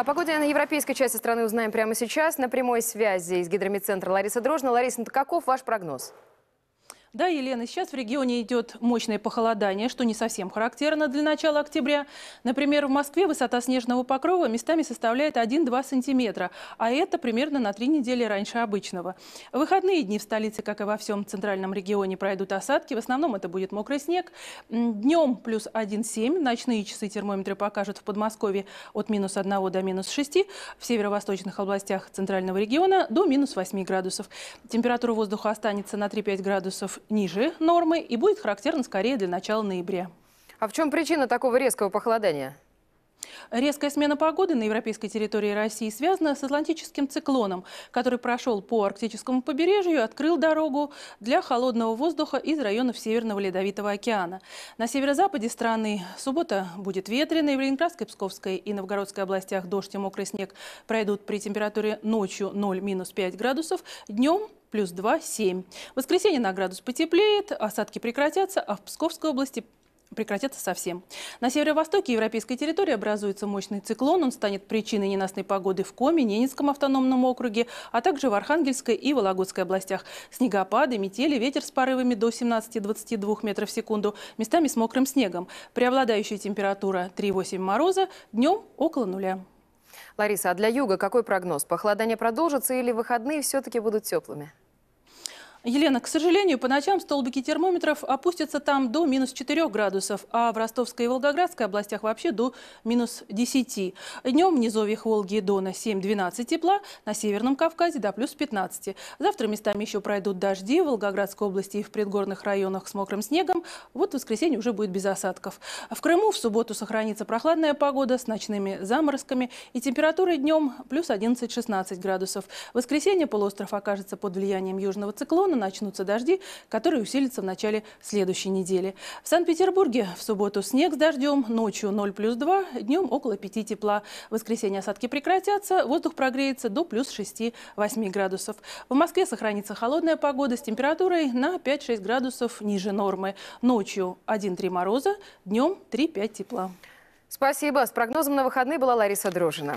О погоде на европейской части страны узнаем прямо сейчас. На прямой связи из гидромедцентра Лариса Дрожна. Лариса, каков ваш прогноз? Да, Елена, сейчас в регионе идет мощное похолодание, что не совсем характерно для начала октября. Например, в Москве высота снежного покрова местами составляет 1-2 сантиметра, а это примерно на три недели раньше обычного. В выходные дни в столице, как и во всем центральном регионе, пройдут осадки. В основном это будет мокрый снег. Днем плюс 1,7. Ночные часы термометры покажут в Подмосковье от минус 1 до минус 6. В северо-восточных областях центрального региона до минус 8 градусов. Температура воздуха останется на 3-5 градусов ниже нормы и будет характерно скорее для начала ноября. А в чем причина такого резкого похолодания? Резкая смена погоды на европейской территории России связана с атлантическим циклоном, который прошел по арктическому побережью и открыл дорогу для холодного воздуха из районов Северного Ледовитого океана. На северо-западе страны суббота будет ветреной. В Ленинградской, Псковской и Новгородской областях дождь и мокрый снег пройдут при температуре ночью 0-5 градусов, днем плюс 2-7. В воскресенье на градус потеплеет, осадки прекратятся, а в Псковской области прекратятся совсем. На северо-востоке европейской территории образуется мощный циклон. Он станет причиной ненастной погоды в Коме, Ненецком автономном округе, а также в Архангельской и Вологодской областях. Снегопады, метели, ветер с порывами до 17-22 метров в секунду, местами с мокрым снегом. Преобладающая температура +3-8, мороза, днем около нуля. Лариса, а для юга какой прогноз? Похолодание продолжится или выходные все-таки будут теплыми? Елена, к сожалению, по ночам столбики термометров опустятся там до минус 4 градусов, а в Ростовской и Волгоградской областях вообще до минус 10. Днем в низовьях Волги и Дона 7-12 тепла, на Северном Кавказе до плюс 15. Завтра местами еще пройдут дожди в Волгоградской области и в предгорных районах с мокрым снегом. Вот в воскресенье уже будет без осадков. В Крыму в субботу сохранится прохладная погода с ночными заморозками и температурой днем плюс 11-16 градусов. В воскресенье полуостров окажется под влиянием южного циклона, региона начнутся дожди, которые усилятся в начале следующей недели. В Санкт-Петербурге в субботу снег с дождем, ночью 0 плюс 2, днем около 5 тепла. В воскресенье осадки прекратятся, воздух прогреется до плюс 6-8 градусов. В Москве сохранится холодная погода с температурой на 5-6 градусов ниже нормы. Ночью 1-3 мороза, днем 3-5 тепла. Спасибо. С прогнозом на выходные была Лариса Дрожина.